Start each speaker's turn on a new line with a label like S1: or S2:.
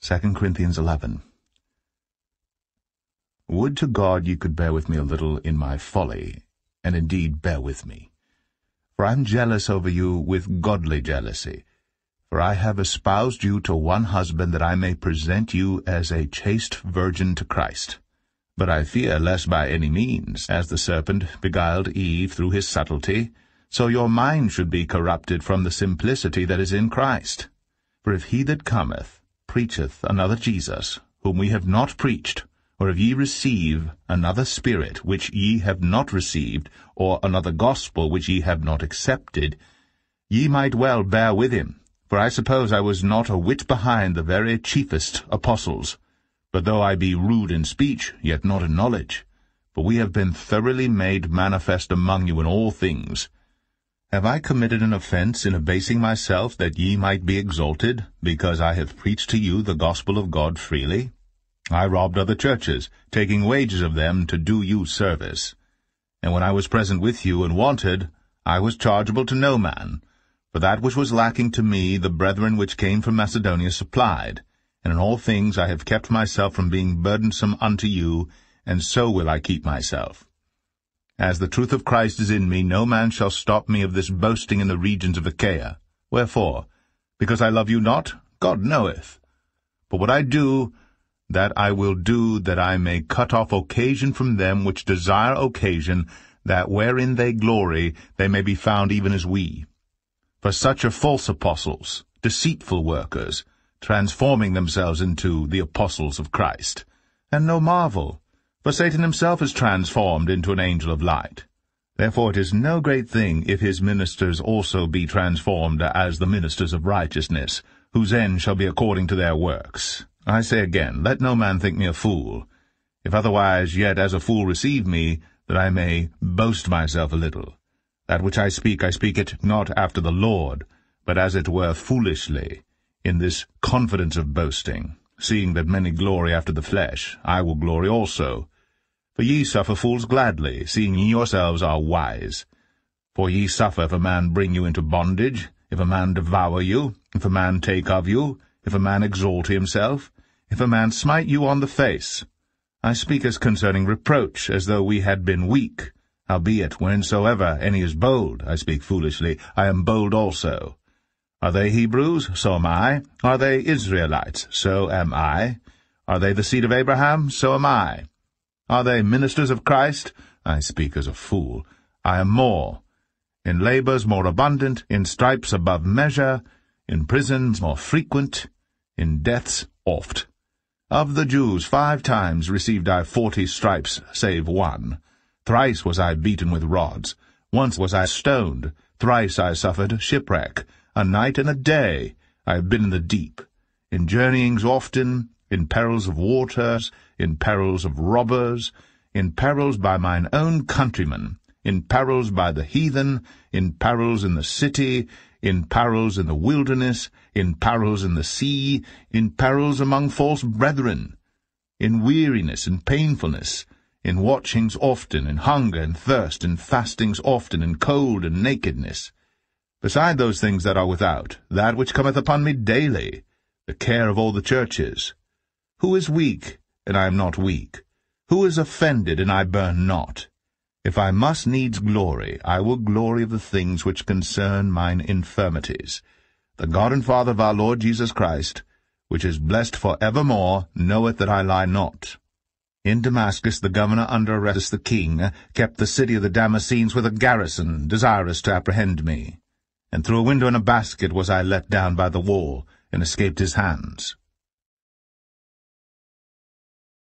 S1: 2 Corinthians 11 Would to God you could bear with me a little in my folly, and indeed bear with me. For I am jealous over you with godly jealousy. For I have espoused you to one husband, that I may present you as a chaste virgin to Christ. But I fear lest by any means, as the serpent beguiled Eve through his subtlety, so your mind should be corrupted from the simplicity that is in Christ. For if he that cometh, preacheth another Jesus, whom we have not preached, or if ye receive another Spirit, which ye have not received, or another gospel, which ye have not accepted, ye might well bear with him. For I suppose I was not a whit behind the very chiefest apostles. But though I be rude in speech, yet not in knowledge. For we have been thoroughly made manifest among you in all things, have I committed an offense in abasing myself that ye might be exalted, because I have preached to you the gospel of God freely? I robbed other churches, taking wages of them to do you service. And when I was present with you and wanted, I was chargeable to no man. For that which was lacking to me the brethren which came from Macedonia supplied. And in all things I have kept myself from being burdensome unto you, and so will I keep myself. As the truth of Christ is in me, no man shall stop me of this boasting in the regions of Achaia. Wherefore? Because I love you not? God knoweth. But what I do, that I will do, that I may cut off occasion from them which desire occasion, that wherein they glory, they may be found even as we. For such are false apostles, deceitful workers, transforming themselves into the apostles of Christ. And no marvel, for Satan himself is transformed into an angel of light. Therefore it is no great thing if his ministers also be transformed as the ministers of righteousness, whose end shall be according to their works. I say again, let no man think me a fool, if otherwise yet as a fool receive me, that I may boast myself a little. That which I speak, I speak it not after the Lord, but as it were foolishly, in this confidence of boasting seeing that many glory after the flesh, I will glory also. For ye suffer fools gladly, seeing ye yourselves are wise. For ye suffer if a man bring you into bondage, if a man devour you, if a man take of you, if a man exalt himself, if a man smite you on the face. I speak as concerning reproach, as though we had been weak. Howbeit, whensoever any is bold, I speak foolishly, I am bold also. Are they Hebrews? So am I. Are they Israelites? So am I. Are they the seed of Abraham? So am I. Are they ministers of Christ? I speak as a fool. I am more. In labours more abundant, in stripes above measure, in prisons more frequent, in deaths oft. Of the Jews five times received I forty stripes, save one. Thrice was I beaten with rods. Once was I stoned. Thrice I suffered shipwreck a night and a day, I have been in the deep, in journeyings often, in perils of waters, in perils of robbers, in perils by mine own countrymen, in perils by the heathen, in perils in the city, in perils in the wilderness, in perils in the sea, in perils among false brethren, in weariness and painfulness, in watchings often, in hunger and thirst, in fastings often, in cold and nakedness, Beside those things that are without, that which cometh upon me daily, the care of all the churches. Who is weak, and I am not weak? Who is offended, and I burn not? If I must needs glory, I will glory of the things which concern mine infirmities. The God and Father of our Lord Jesus Christ, which is blessed for evermore, knoweth that I lie not. In Damascus the governor under Aretas the king kept the city of the Damascenes with a garrison, desirous to apprehend me and through a window in a basket was I let down by the wall, and escaped his hands.